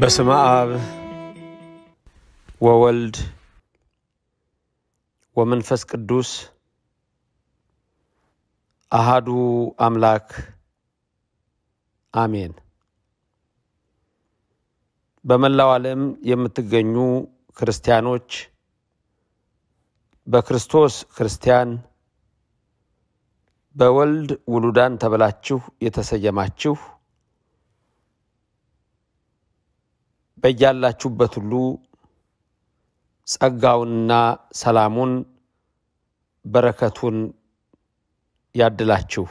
በስመ አብ ወወልድ ወመንፈስ ቅዱስ አሃዱ አምላክ አሜን። በመላው ዓለም የምትገኙ ክርስቲያኖች በክርስቶስ ክርስቲያን በወልድ ውሉዳን ተብላችሁ የተሰየማችሁ በያላችሁበት ሁሉ ጸጋውንና ሰላሙን በረከቱን ያድላችሁ።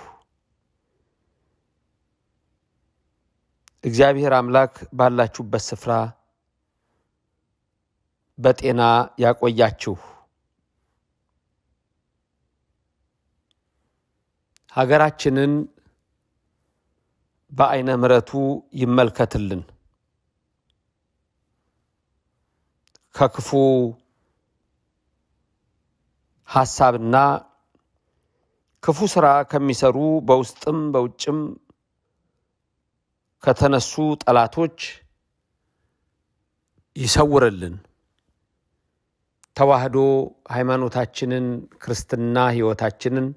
እግዚአብሔር አምላክ ባላችሁበት ስፍራ በጤና ያቆያችሁ። ሀገራችንን በአይነ ምረቱ ይመልከትልን። ከክፉ ሐሳብና ክፉ ሥራ ከሚሰሩ በውስጥም በውጭም ከተነሱ ጠላቶች ይሰውርልን። ተዋህዶ ሃይማኖታችንን ክርስትና ሕይወታችንን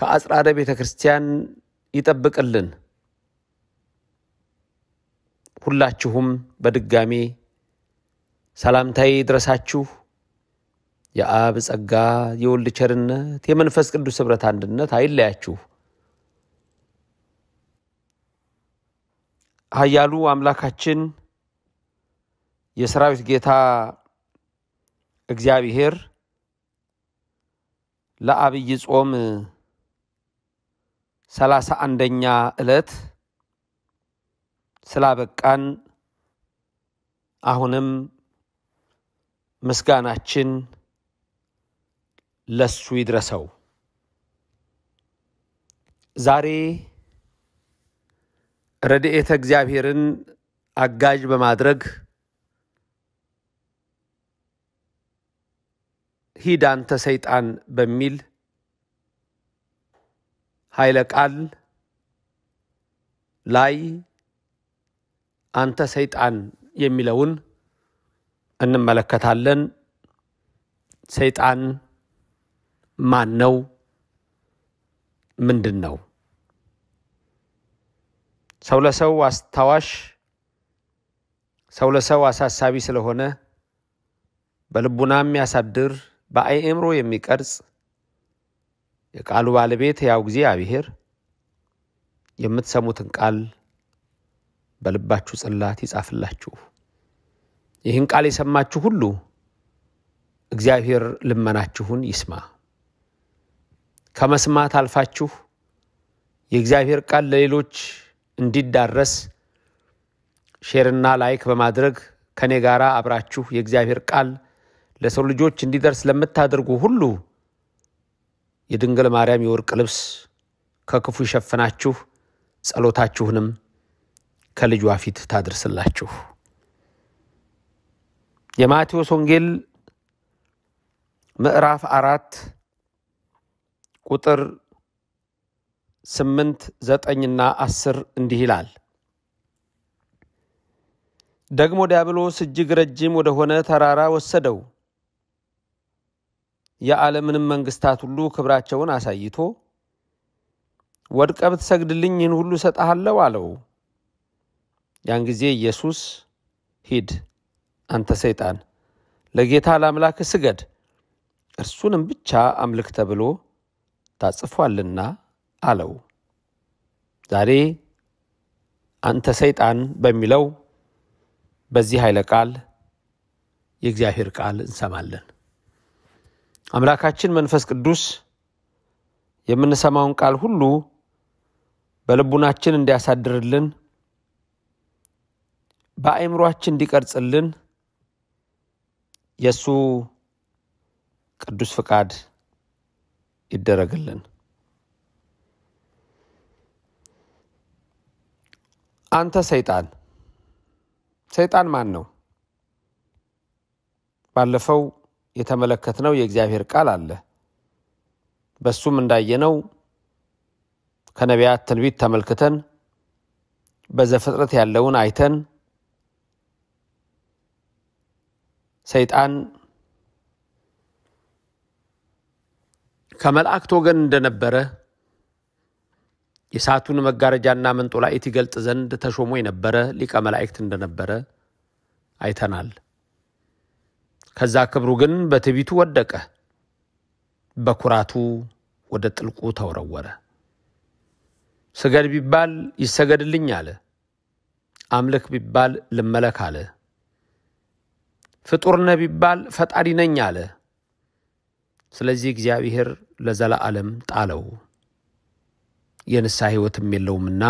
ከአጽራደ ቤተ ክርስቲያን ይጠብቅልን። ሁላችሁም በድጋሜ ሰላምታዬ ይድረሳችሁ። የአብ ጸጋ የወልድ ቸርነት የመንፈስ ቅዱስ ኅብረት አንድነት አይለያችሁ። ኃያሉ አምላካችን የሰራዊት ጌታ እግዚአብሔር ለአብይ ጾም ሰላሳ አንደኛ ዕለት ስላበቃን አሁንም ምስጋናችን ለሱ ይድረሰው። ዛሬ ረድኤተ እግዚአብሔርን አጋዥ በማድረግ ሂድ አንተ ሰይጣን በሚል ኃይለ ቃል ላይ አንተ ሰይጣን የሚለውን እንመለከታለን። ሰይጣን ማን ነው? ምንድን ነው? ሰው ለሰው አስታዋሽ፣ ሰው ለሰው አሳሳቢ ስለሆነ በልቡና የሚያሳድር በአእምሮ የሚቀርጽ የቃሉ ባለቤት ያው እግዚአብሔር የምትሰሙትን ቃል በልባችሁ ጽላት ይጻፍላችሁ። ይህን ቃል የሰማችሁ ሁሉ እግዚአብሔር ልመናችሁን ይስማ። ከመስማት አልፋችሁ የእግዚአብሔር ቃል ለሌሎች እንዲዳረስ ሼርና ላይክ በማድረግ ከኔ ጋር አብራችሁ የእግዚአብሔር ቃል ለሰው ልጆች እንዲደርስ ለምታደርጉ ሁሉ የድንግል ማርያም የወርቅ ልብስ ከክፉ ይሸፍናችሁ፣ ጸሎታችሁንም ከልጇ ፊት ታድርስላችሁ። የማቴዎስ ወንጌል ምዕራፍ አራት ቁጥር ስምንት ዘጠኝና አስር እንዲህ ይላል። ደግሞ ዲያብሎስ እጅግ ረጅም ወደ ሆነ ተራራ ወሰደው። የዓለምንም መንግስታት ሁሉ ክብራቸውን አሳይቶ ወድቀ ብትሰግድልኝ ይህን ሁሉ እሰጥሃለሁ አለው። ያን ጊዜ ኢየሱስ ሂድ አንተ ሰይጣን ለጌታ ለአምላክ ስገድ እርሱንም ብቻ አምልክ ተብሎ ታጽፏልና አለው። ዛሬ አንተ ሰይጣን በሚለው በዚህ ኃይለ ቃል የእግዚአብሔር ቃል እንሰማለን። አምላካችን መንፈስ ቅዱስ የምንሰማውን ቃል ሁሉ በልቡናችን እንዲያሳድርልን በአእምሯችን እንዲቀርጽልን የእሱ ቅዱስ ፍቃድ ይደረግልን። አንተ ሰይጣን፣ ሰይጣን ማን ነው? ባለፈው የተመለከትነው የእግዚአብሔር ቃል አለ። በሱም እንዳየነው ከነቢያት ትንቢት ተመልክተን በዘፍጥረት ያለውን አይተን ሰይጣን ከመላእክት ወገን እንደነበረ የሰዓቱን መጋረጃና መንጦላዕት ይገልጥ ዘንድ ተሾሞ የነበረ ሊቀ መላእክት እንደነበረ አይተናል። ከዛ ክብሩ ግን በትቢቱ ወደቀ፣ በኩራቱ ወደ ጥልቁ ተወረወረ። ስገድ ቢባል ይሰገድልኝ አለ። አምልክ ቢባል ልመለክ አለ። ፍጡር ነ ቢባል ፈጣሪ ነኝ አለ። ስለዚህ እግዚአብሔር ለዘላዓለም ጣለው። የንስሐ ሕይወትም የለውምና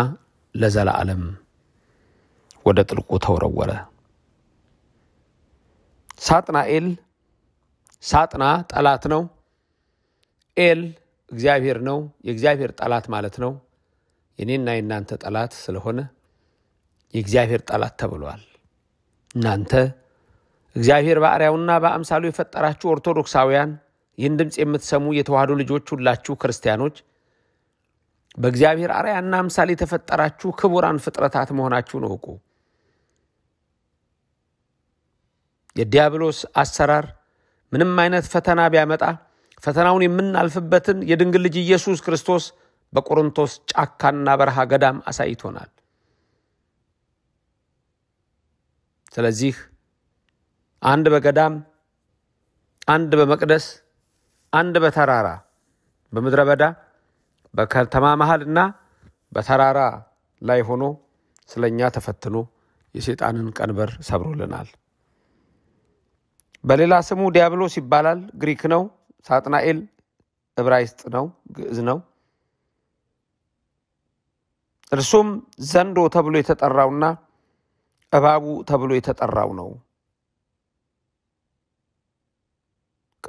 ለዘላዓለም ወደ ጥልቁ ተወረወረ። ሳጥናኤል ሳጥና ጠላት ነው። ኤል እግዚአብሔር ነው፣ የእግዚአብሔር ጠላት ማለት ነው። የኔና የእናንተ ጠላት ስለሆነ የእግዚአብሔር ጠላት ተብሏል። እናንተ እግዚአብሔር በአርአያውና በአምሳሉ የፈጠራችሁ ኦርቶዶክሳውያን፣ ይህን ድምፅ የምትሰሙ የተዋህዶ ልጆች ሁላችሁ ክርስቲያኖች በእግዚአብሔር አርያና አምሳል የተፈጠራችሁ ክቡራን ፍጥረታት መሆናችሁን እወቁ። የዲያብሎስ አሰራር ምንም አይነት ፈተና ቢያመጣ ፈተናውን የምናልፍበትን የድንግል ልጅ ኢየሱስ ክርስቶስ በቆሮንቶስ ጫካና በረሃ ገዳም አሳይቶናል። ስለዚህ አንድ በገዳም፣ አንድ በመቅደስ፣ አንድ በተራራ በምድረ በዳ በከተማ መሃልና በተራራ ላይ ሆኖ ስለ እኛ ተፈትኖ የሴጣንን ቀንበር ሰብሮልናል። በሌላ ስሙ ዲያብሎስ ይባላል። ግሪክ ነው። ሳጥናኤል እብራይስጥ ነው፣ ግዕዝ ነው። እርሱም ዘንዶ ተብሎ የተጠራውና እባቡ ተብሎ የተጠራው ነው።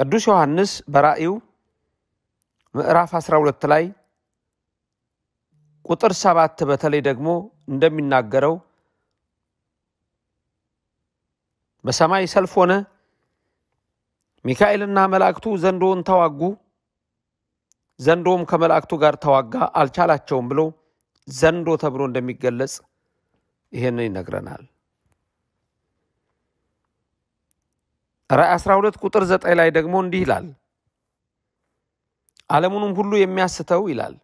ቅዱስ ዮሐንስ በራእዩ ምዕራፍ 12 ላይ ቁጥር ሰባት በተለይ ደግሞ እንደሚናገረው በሰማይ ሰልፍ ሆነ፣ ሚካኤልና መላእክቱ ዘንዶውን ተዋጉ፣ ዘንዶውም ከመላእክቱ ጋር ተዋጋ፣ አልቻላቸውም ብሎ ዘንዶ ተብሎ እንደሚገለጽ ይህንን ይነግረናል። ራእይ 12 ቁጥር 9 ላይ ደግሞ እንዲህ ይላል፣ ዓለሙንም ሁሉ የሚያስተው ይላል።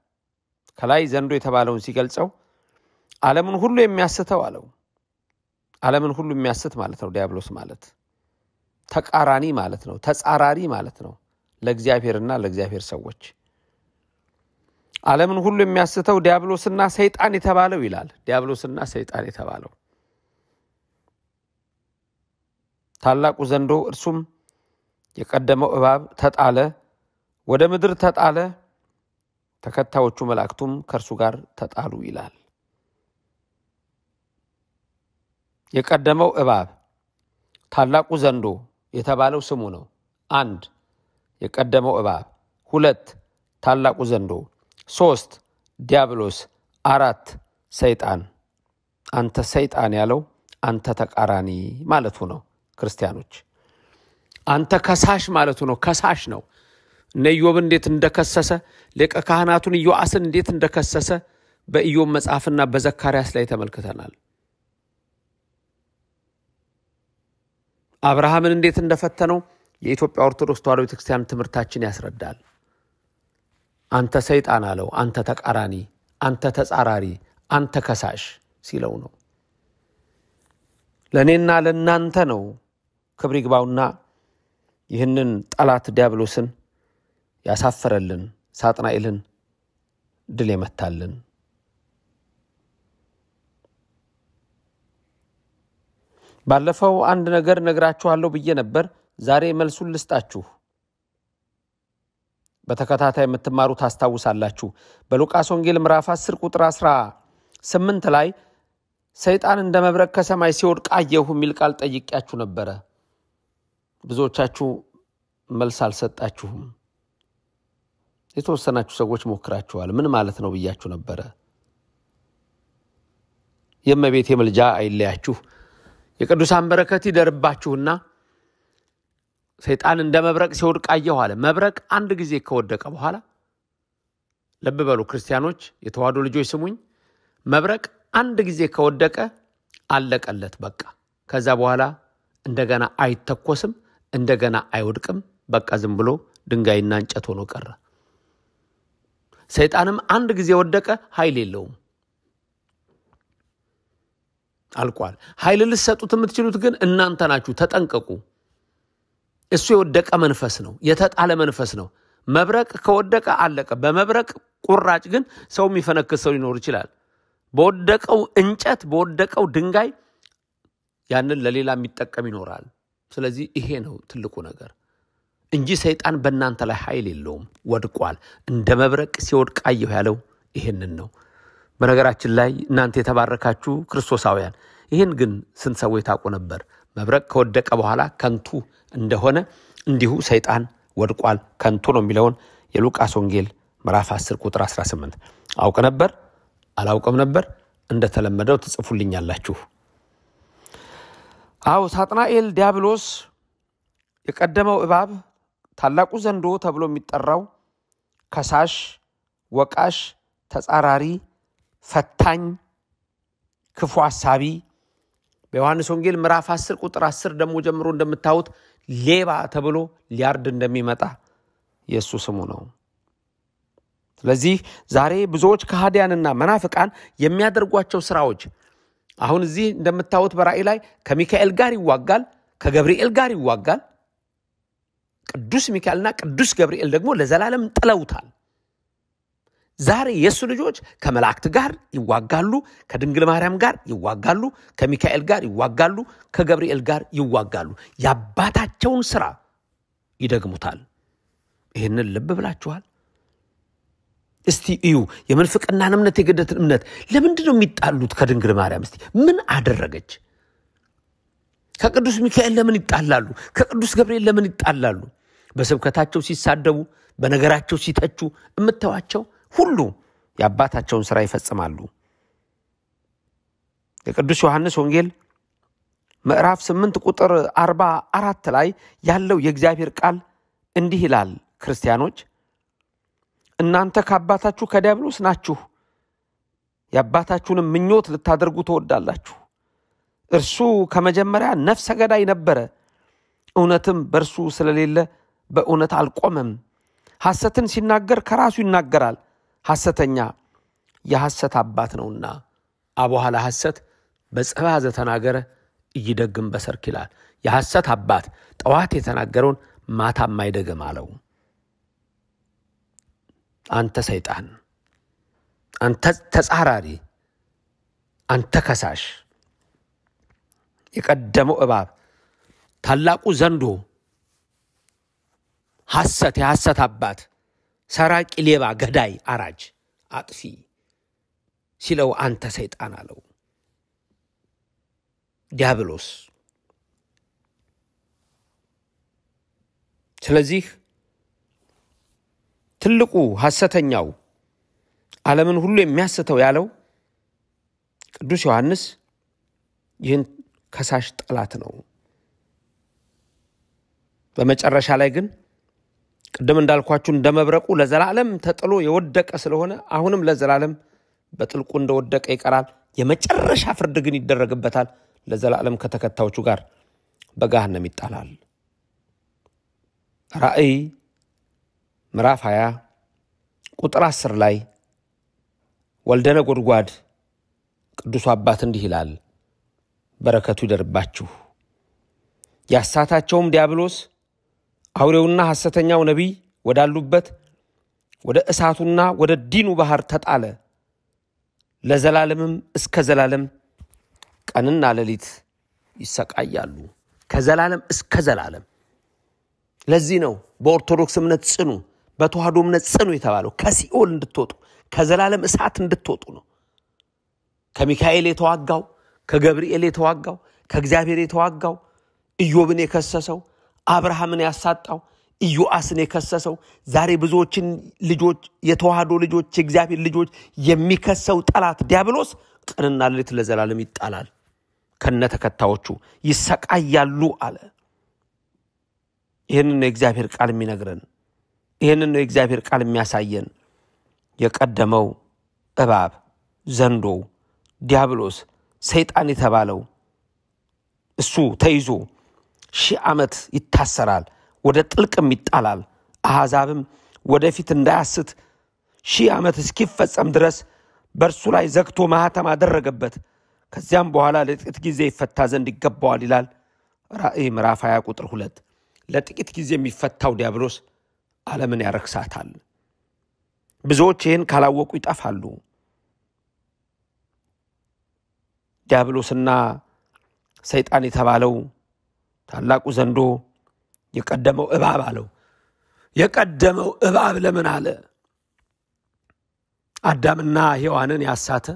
ከላይ ዘንዶ የተባለውን ሲገልጸው ዓለምን ሁሉ የሚያስተው አለው። ዓለምን ሁሉ የሚያስት ማለት ነው ዲያብሎስ ማለት ተቃራኒ ማለት ነው፣ ተጻራሪ ማለት ነው ለእግዚአብሔርና ለእግዚአብሔር ሰዎች ዓለምን ሁሉ የሚያስተው ዲያብሎስና ሰይጣን የተባለው ይላል። ዲያብሎስና ሰይጣን የተባለው ታላቁ ዘንዶ እርሱም የቀደመው እባብ ተጣለ፣ ወደ ምድር ተጣለ፣ ተከታዮቹ መላእክቱም ከእርሱ ጋር ተጣሉ ይላል። የቀደመው እባብ ታላቁ ዘንዶ የተባለው ስሙ ነው። አንድ የቀደመው እባብ፣ ሁለት ታላቁ ዘንዶ፣ ሶስት ዲያብሎስ፣ አራት ሰይጣን። አንተ ሰይጣን ያለው አንተ ተቃራኒ ማለቱ ነው። ክርስቲያኖች። አንተ ከሳሽ ማለቱ ነው። ከሳሽ ነው። እነ ኢዮብ እንዴት እንደከሰሰ ሊቀ ካህናቱን ኢዮአስን እንዴት እንደከሰሰ በኢዮብ መጽሐፍና በዘካርያስ ላይ ተመልክተናል። አብርሃምን እንዴት እንደፈተነው የኢትዮጵያ ኦርቶዶክስ ተዋሕዶ ቤተክርስቲያን ትምህርታችን ያስረዳል። አንተ ሰይጣን አለው፣ አንተ ተቃራኒ፣ አንተ ተጻራሪ፣ አንተ ከሳሽ ሲለው ነው። ለእኔና ለእናንተ ነው ክብር ይግባውና ይህንን ጠላት ዲያብሎስን ያሳፈረልን ሳጥናኤልን ድል የመታልን ባለፈው አንድ ነገር ነግራችኋለሁ ብዬ ነበር። ዛሬ መልሱን ልስጣችሁ። በተከታታይ የምትማሩ ታስታውሳላችሁ። በሉቃስ ወንጌል ምዕራፍ 10 ቁጥር 18 ላይ ሰይጣን እንደ መብረቅ ከሰማይ ሲወድቅ አየሁ የሚል ቃል ጠይቅያችሁ ነበረ። ብዙዎቻችሁ መልስ አልሰጣችሁም። የተወሰናችሁ ሰዎች ሞክራችኋል። ምን ማለት ነው ብያችሁ ነበረ። የእመቤቴ ምልጃ አይለያችሁ፣ የቅዱሳን በረከት ይደርባችሁና ሰይጣን እንደ መብረቅ ሲወድቅ አየሁ አለ። መብረቅ አንድ ጊዜ ከወደቀ በኋላ ልብ በሉ ክርስቲያኖች፣ የተዋህዶ ልጆች ስሙኝ። መብረቅ አንድ ጊዜ ከወደቀ አለቀለት፣ በቃ ከዛ በኋላ እንደገና አይተኮስም። እንደገና አይወድቅም። በቃ ዝም ብሎ ድንጋይና እንጨት ሆኖ ቀረ። ሰይጣንም አንድ ጊዜ ወደቀ፣ ኃይል የለውም፣ አልቋል። ኃይል ልትሰጡት የምትችሉት ግን እናንተ ናችሁ። ተጠንቀቁ። እሱ የወደቀ መንፈስ ነው፣ የተጣለ መንፈስ ነው። መብረቅ ከወደቀ አለቀ። በመብረቅ ቁራጭ ግን ሰው የሚፈነክስ ሰው ሊኖር ይችላል። በወደቀው እንጨት፣ በወደቀው ድንጋይ ያንን ለሌላ የሚጠቀም ይኖራል። ስለዚህ ይሄ ነው ትልቁ ነገር እንጂ ሰይጣን በእናንተ ላይ ኃይል የለውም፣ ወድቋል። እንደ መብረቅ ሲወድቅ አየሁ ያለው ይሄንን ነው። በነገራችን ላይ እናንተ የተባረካችሁ ክርስቶሳውያን፣ ይህን ግን ስንት ሰዎች ታውቁ ነበር? መብረቅ ከወደቀ በኋላ ከንቱ እንደሆነ እንዲሁ ሰይጣን ወድቋል፣ ከንቱ ነው የሚለውን የሉቃስ ወንጌል ምዕራፍ 10 ቁጥር 18 አውቅ ነበር አላውቅም ነበር እንደተለመደው ትጽፉልኛላችሁ። አዎ ሳጥናኤል ዲያብሎስ የቀደመው እባብ ታላቁ ዘንዶ ተብሎ የሚጠራው ከሳሽ፣ ወቃሽ፣ ተጻራሪ፣ ፈታኝ፣ ክፉ አሳቢ በዮሐንስ ወንጌል ምዕራፍ 10 ቁጥር 10 ደግሞ ጀምሮ እንደምታዩት ሌባ ተብሎ ሊያርድ እንደሚመጣ የእሱ ስሙ ነው። ስለዚህ ዛሬ ብዙዎች ከሃዲያንና መናፍቃን የሚያደርጓቸው ስራዎች አሁን እዚህ እንደምታዩት በራእይ ላይ ከሚካኤል ጋር ይዋጋል፣ ከገብርኤል ጋር ይዋጋል። ቅዱስ ሚካኤልና ቅዱስ ገብርኤል ደግሞ ለዘላለም ጥለውታል። ዛሬ የእሱ ልጆች ከመላእክት ጋር ይዋጋሉ፣ ከድንግል ማርያም ጋር ይዋጋሉ፣ ከሚካኤል ጋር ይዋጋሉ፣ ከገብርኤል ጋር ይዋጋሉ። የአባታቸውን ስራ ይደግሙታል። ይህንን ልብ ብላችኋል? እስቲ እዩ የምንፍቅናን እምነት የገደትን እምነት ለምንድን ነው የሚጣሉት? ከድንግል ማርያም እስቲ ምን አደረገች? ከቅዱስ ሚካኤል ለምን ይጣላሉ? ከቅዱስ ገብርኤል ለምን ይጣላሉ? በስብከታቸው ሲሳደቡ፣ በነገራቸው ሲተቹ እምተዋቸው ሁሉ የአባታቸውን ስራ ይፈጽማሉ። የቅዱስ ዮሐንስ ወንጌል ምዕራፍ 8 ቁጥር 44 ላይ ያለው የእግዚአብሔር ቃል እንዲህ ይላል ክርስቲያኖች እናንተ ከአባታችሁ ከዲያብሎስ ናችሁ፣ የአባታችሁንም ምኞት ልታደርጉ ትወዳላችሁ። እርሱ ከመጀመሪያ ነፍሰ ገዳይ ነበረ፣ እውነትም በእርሱ ስለሌለ በእውነት አልቆመም። ሐሰትን ሲናገር ከራሱ ይናገራል፣ ሐሰተኛ የሐሰት አባት ነውና። አቡኋላ ሐሰት በጸባህ ዘተናገረ እይደግም በሰርክ ይላል። የሐሰት አባት ጠዋት የተናገረውን ማታ የማይደግም አለው። አንተ ሰይጣን፣ አንተ ተጻራሪ፣ አንተ ከሳሽ፣ የቀደመው እባብ፣ ታላቁ ዘንዶ፣ ሐሰት፣ የሐሰት አባት፣ ሰራቂ፣ ሌባ፣ ገዳይ፣ አራጅ፣ አጥፊ ሲለው አንተ ሰይጣን አለው። ዲያብሎስ ስለዚህ ትልቁ ሐሰተኛው ዓለምን ሁሉ የሚያስተው ያለው ቅዱስ ዮሐንስ ይህን ከሳሽ ጠላት ነው። በመጨረሻ ላይ ግን ቅድም እንዳልኳችሁ እንደ መብረቁ ለዘላለም ተጥሎ የወደቀ ስለሆነ አሁንም ለዘላለም በጥልቁ እንደወደቀ ይቀራል። የመጨረሻ ፍርድ ግን ይደረግበታል። ለዘላለም ከተከታዮቹ ጋር በገሃነም ይጣላል። ራእይ ምዕራፍ 20 ቁጥር 10 ላይ ወልደ ነጎድጓድ ቅዱሱ አባት እንዲህ ይላል፣ በረከቱ ይደርባችሁ። ያሳታቸውም ዲያብሎስ አውሬውና ሐሰተኛው ነቢይ ወዳሉበት ወደ እሳቱና ወደ ዲኑ ባህር ተጣለ። ለዘላለምም እስከ ዘላለም ቀንና ሌሊት ይሰቃያሉ። ከዘላለም እስከ ዘላለም። ለዚህ ነው በኦርቶዶክስ እምነት ጽኑ በተዋህዶ እምነት ጽኑ የተባለው ከሲኦል እንድትወጡ ከዘላለም እሳት እንድትወጡ ነው። ከሚካኤል የተዋጋው፣ ከገብርኤል የተዋጋው፣ ከእግዚአብሔር የተዋጋው፣ ኢዮብን የከሰሰው፣ አብርሃምን ያሳጣው፣ ኢዮአስን የከሰሰው፣ ዛሬ ብዙዎችን ልጆች የተዋህዶ ልጆች የእግዚአብሔር ልጆች የሚከሰው ጠላት ዲያብሎስ ቀንና ሌሊት ለዘላለም ይጣላል። ከነ ተከታዮቹ ይሰቃያሉ አለ። ይህንን የእግዚአብሔር ቃል የሚነግረን ይህንን ነው የእግዚአብሔር ቃል የሚያሳየን። የቀደመው እባብ፣ ዘንዶ ዲያብሎስ፣ ሰይጣን የተባለው እሱ ተይዞ ሺህ ዓመት ይታሰራል፣ ወደ ጥልቅም ይጣላል። አሕዛብም ወደፊት እንዳያስት ሺህ ዓመት እስኪፈጸም ድረስ በእርሱ ላይ ዘግቶ ማኅተም አደረገበት። ከዚያም በኋላ ለጥቂት ጊዜ ይፈታ ዘንድ ይገባዋል ይላል ራእይ ምዕራፍ 20 ቁጥር 2 ለጥቂት ጊዜ የሚፈታው ዲያብሎስ ዓለምን ያረክሳታል። ብዙዎች ይህን ካላወቁ ይጠፋሉ። ዲያብሎስና ሰይጣን የተባለው ታላቁ ዘንዶ የቀደመው እባብ አለው። የቀደመው እባብ ለምን አለ? አዳምና ሔዋንን ያሳተ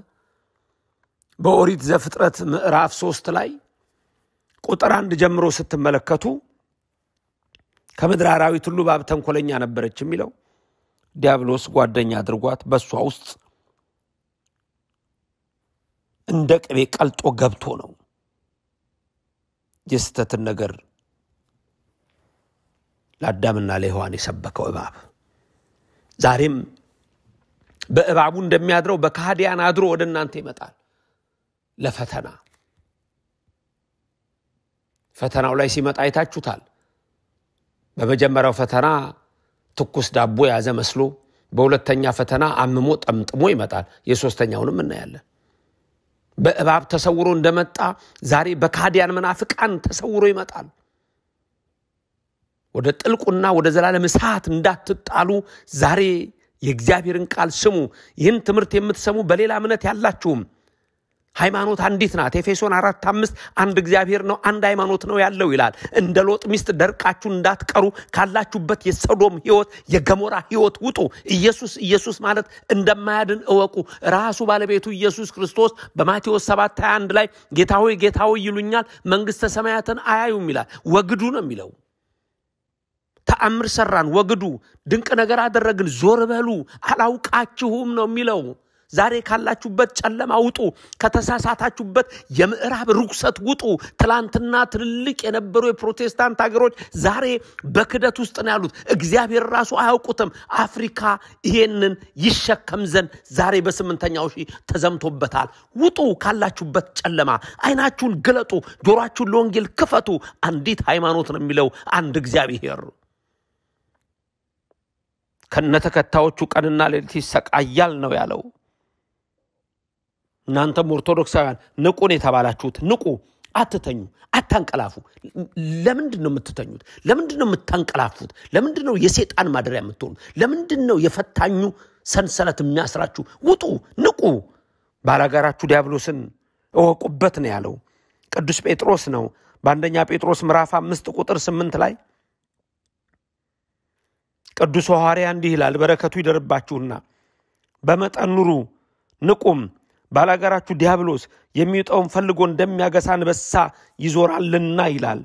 በኦሪት ዘፍጥረት ምዕራፍ ሶስት ላይ ቁጥር አንድ ጀምሮ ስትመለከቱ ከምድር አራዊት ሁሉ እባብ ተንኮለኛ ነበረች የሚለው ዲያብሎስ ጓደኛ አድርጓት በእሷ ውስጥ እንደ ቅቤ ቀልጦ ገብቶ ነው የስተትን ነገር ለአዳምና ለሔዋን የሰበከው እባብ ዛሬም በእባቡ እንደሚያድረው በካህዲያን አድሮ ወደ እናንተ ይመጣል ለፈተና። ፈተናው ላይ ሲመጣ አይታችሁታል። በመጀመሪያው ፈተና ትኩስ ዳቦ የያዘ መስሎ፣ በሁለተኛ ፈተና አምሞ ጠምጥሞ ይመጣል። የሶስተኛውንም እናያለን። በእባብ ተሰውሮ እንደመጣ ዛሬ በካዲያን መናፍቃን ተሰውሮ ይመጣል። ወደ ጥልቁና ወደ ዘላለም እሳት እንዳትጣሉ ዛሬ የእግዚአብሔርን ቃል ስሙ። ይህን ትምህርት የምትሰሙ በሌላ እምነት ያላችሁም ሃይማኖት አንዲት ናት። ኤፌሶን አራት አምስት አንድ እግዚአብሔር ነው፣ አንድ ሃይማኖት ነው ያለው ይላል። እንደ ሎጥ ሚስት ደርቃችሁ እንዳትቀሩ ካላችሁበት የሰዶም ህይወት የገሞራ ህይወት ውጡ። ኢየሱስ ኢየሱስ ማለት እንደማያድን እወቁ። ራሱ ባለቤቱ ኢየሱስ ክርስቶስ በማቴዎስ 7 21 ላይ ጌታ ሆይ ጌታ ሆይ ይሉኛል መንግስተ ሰማያትን አያዩም ይላል። ወግዱ ነው የሚለው ተአምር ሰራን፣ ወግዱ፣ ድንቅ ነገር አደረግን፣ ዞር በሉ አላውቃችሁም ነው የሚለው ዛሬ ካላችሁበት ጨለማ ውጡ። ከተሳሳታችሁበት የምዕራብ ርኩሰት ውጡ። ትላንትና ትልልቅ የነበሩ የፕሮቴስታንት ሀገሮች ዛሬ በክደት ውስጥ ነው ያሉት። እግዚአብሔር ራሱ አያውቁትም። አፍሪካ ይሄንን ይሸከም ዘንድ ዛሬ በስምንተኛው ሺ ተዘምቶበታል። ውጡ ካላችሁበት ጨለማ። አይናችሁን ግለጡ። ጆሮአችሁን ለወንጌል ክፈቱ። አንዲት ሃይማኖት ነው የሚለው አንድ እግዚአብሔር ከነተከታዮቹ ቀንና ሌሊት ይሰቃያል ነው ያለው። እናንተም ኦርቶዶክሳውያን ንቁን የተባላችሁት ንቁ፣ አትተኙ፣ አታንቀላፉ። ለምንድን ነው የምትተኙት? ለምንድን ነው የምታንቀላፉት? ለምንድን ነው የሴጣን ማደሪያ የምትሆኑት? ለምንድን ነው የፈታኙ ሰንሰለት የሚያስራችሁ? ውጡ፣ ንቁ። ባላጋራችሁ ዲያብሎስን እወቁበት ነው ያለው ቅዱስ ጴጥሮስ ነው በአንደኛ ጴጥሮስ ምዕራፍ አምስት ቁጥር ስምንት ላይ ቅዱስ ሐዋርያ እንዲህ ይላል፣ በረከቱ ይደርባችሁና በመጠን ኑሩ፣ ንቁም፣ ባላጋራችሁ ዲያብሎስ የሚውጠውን ፈልጎ እንደሚያገሳ አንበሳ ይዞራልና ይላል።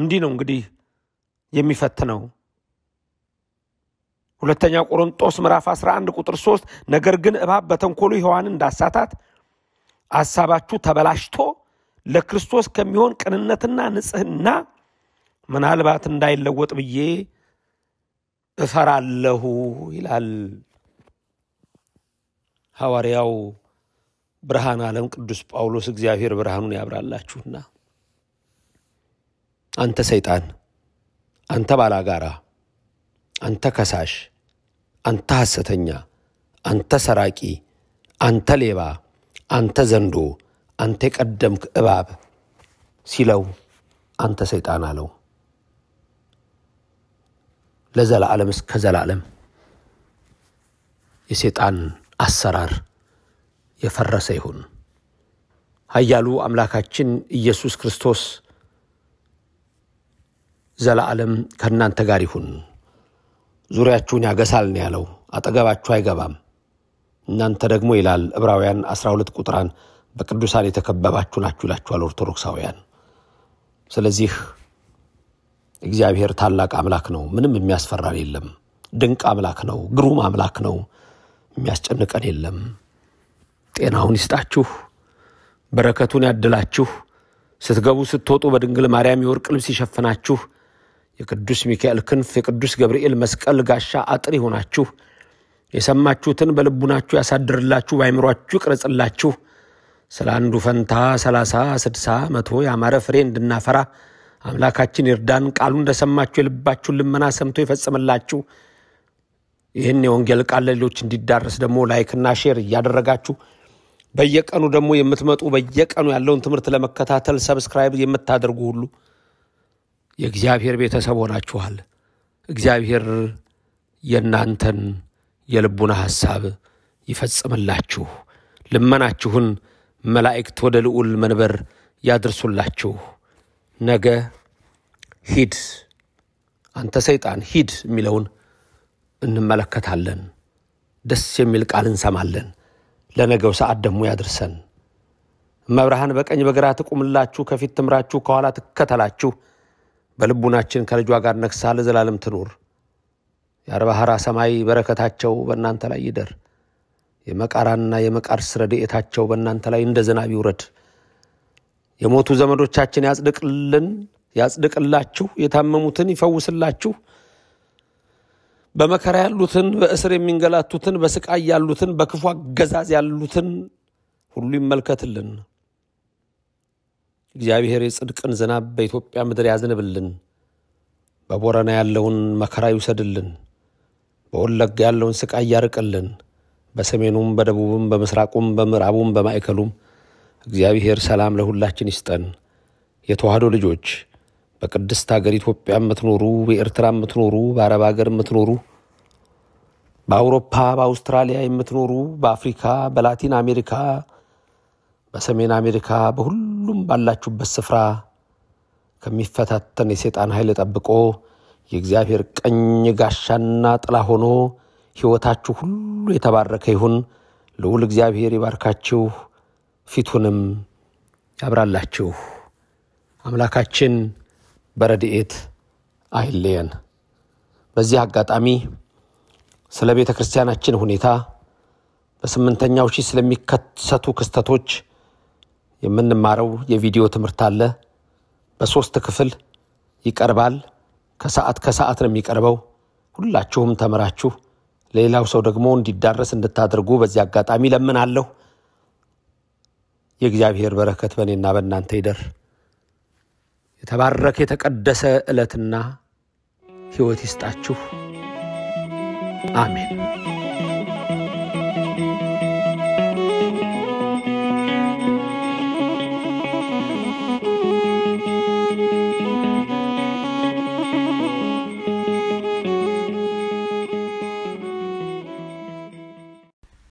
እንዲህ ነው እንግዲህ የሚፈትነው። ሁለተኛ ቆሮንጦስ ምዕራፍ 11 ቁጥር 3 ነገር ግን እባብ በተንኮሉ ሔዋንን እንዳሳታት አሳባችሁ ተበላሽቶ ለክርስቶስ ከሚሆን ቅንነትና ንጽህና ምናልባት እንዳይለወጥ ብዬ እፈራለሁ ይላል ሐዋርያው ብርሃን ዓለም ቅዱስ ጳውሎስ እግዚአብሔር ብርሃኑን ያብራላችሁና አንተ ሰይጣን፣ አንተ ባላጋራ፣ አንተ ከሳሽ፣ አንተ ሐሰተኛ፣ አንተ ሰራቂ፣ አንተ ሌባ፣ አንተ ዘንዶ፣ አንተ የቀደምክ እባብ ሲለው አንተ ሰይጣን አለው ለዘላለም እስከ ዘላለም የሰይጣን አሰራር የፈረሰ ይሁን። ኃያሉ አምላካችን ኢየሱስ ክርስቶስ ዘለዓለም ከእናንተ ጋር ይሁን። ዙሪያችሁን ያገሳል ነው ያለው፣ አጠገባችሁ አይገባም። እናንተ ደግሞ ይላል ዕብራውያን 12 ቁጥራን በቅዱሳን የተከበባችሁ ናችሁ ይላችኋል ኦርቶዶክሳውያን። ስለዚህ እግዚአብሔር ታላቅ አምላክ ነው። ምንም የሚያስፈራን የለም። ድንቅ አምላክ ነው። ግሩም አምላክ ነው። የሚያስጨንቀን የለም። ጤናውን ይስጣችሁ፣ በረከቱን ያድላችሁ። ስትገቡ ስትወጡ በድንግል ማርያም የወርቅ ልብስ ይሸፍናችሁ። የቅዱስ ሚካኤል ክንፍ፣ የቅዱስ ገብርኤል መስቀል ጋሻ አጥር ይሆናችሁ። የሰማችሁትን በልቡናችሁ ያሳድርላችሁ፣ በአይምሯችሁ ይቅረጽላችሁ። ስለ አንዱ ፈንታ ሰላሳ ስድሳ መቶ የአማረ ፍሬ እንድናፈራ አምላካችን ይርዳን። ቃሉ እንደሰማችሁ የልባችሁን ልመና ሰምቶ ይፈጽምላችሁ። ይህን የወንጌል ቃል ለሌሎች እንዲዳረስ ደግሞ ላይክና ሼር እያደረጋችሁ በየቀኑ ደግሞ የምትመጡ በየቀኑ ያለውን ትምህርት ለመከታተል ሰብስክራይብ የምታደርጉ ሁሉ የእግዚአብሔር ቤተሰብ ሆናችኋል። እግዚአብሔር የእናንተን የልቡና ሐሳብ ይፈጽምላችሁ። ልመናችሁን መላእክት ወደ ልዑል መንበር ያድርሱላችሁ። ነገ ሂድ አንተ ሰይጣን ሂድ የሚለውን እንመለከታለን። ደስ የሚል ቃል እንሰማለን። ለነገው ሰዓት ደግሞ ያድርሰን። መብርሃን በቀኝ በግራ ትቁምላችሁ፣ ከፊት ትምራችሁ፣ ከኋላ ትከተላችሁ። በልቡናችን ከልጇ ጋር ነግሳ ለዘላለም ትኑር። የአርባሃራ ሰማይ በረከታቸው በእናንተ ላይ ይደር። የመቃራና የመቃርስ ረድኤታቸው በእናንተ ላይ እንደ ዝናብ ይውረድ። የሞቱ ዘመዶቻችን ያጽድቅልን፣ ያጽድቅላችሁ። የታመሙትን ይፈውስላችሁ። በመከራ ያሉትን፣ በእስር የሚንገላቱትን፣ በስቃይ ያሉትን፣ በክፉ አገዛዝ ያሉትን ሁሉ ይመልከትልን። እግዚአብሔር የጽድቅን ዝናብ በኢትዮጵያ ምድር ያዝንብልን። በቦረና ያለውን መከራ ይውሰድልን። በወለጋ ያለውን ስቃይ ያርቅልን። በሰሜኑም በደቡብም በምስራቁም በምዕራቡም በማዕከሉም እግዚአብሔር ሰላም ለሁላችን ይስጠን። የተዋህዶ ልጆች በቅድስት ሀገር ኢትዮጵያ የምትኖሩ፣ በኤርትራ የምትኖሩ፣ በአረብ ሀገር የምትኖሩ፣ በአውሮፓ፣ በአውስትራሊያ የምትኖሩ፣ በአፍሪካ፣ በላቲን አሜሪካ፣ በሰሜን አሜሪካ፣ በሁሉም ባላችሁበት ስፍራ ከሚፈታተን የሰይጣን ኃይል ጠብቆ የእግዚአብሔር ቀኝ ጋሻና ጥላ ሆኖ ሕይወታችሁ ሁሉ የተባረከ ይሁን። ልዑል እግዚአብሔር ይባርካችሁ፣ ፊቱንም ያብራላችሁ። አምላካችን በረድኤት አይለየን። በዚህ አጋጣሚ ስለ ቤተ ክርስቲያናችን ሁኔታ በስምንተኛው ሺህ ስለሚከሰቱ ክስተቶች የምንማረው የቪዲዮ ትምህርት አለ። በሶስት ክፍል ይቀርባል። ከሰዓት ከሰዓት ነው የሚቀርበው። ሁላችሁም ተምራችሁ ሌላው ሰው ደግሞ እንዲዳረስ እንድታደርጉ በዚህ አጋጣሚ ለምናለሁ። የእግዚአብሔር በረከት በእኔና በእናንተ ይደር። የተባረከ የተቀደሰ ዕለትና ሕይወት ይስጣችሁ። አሜን።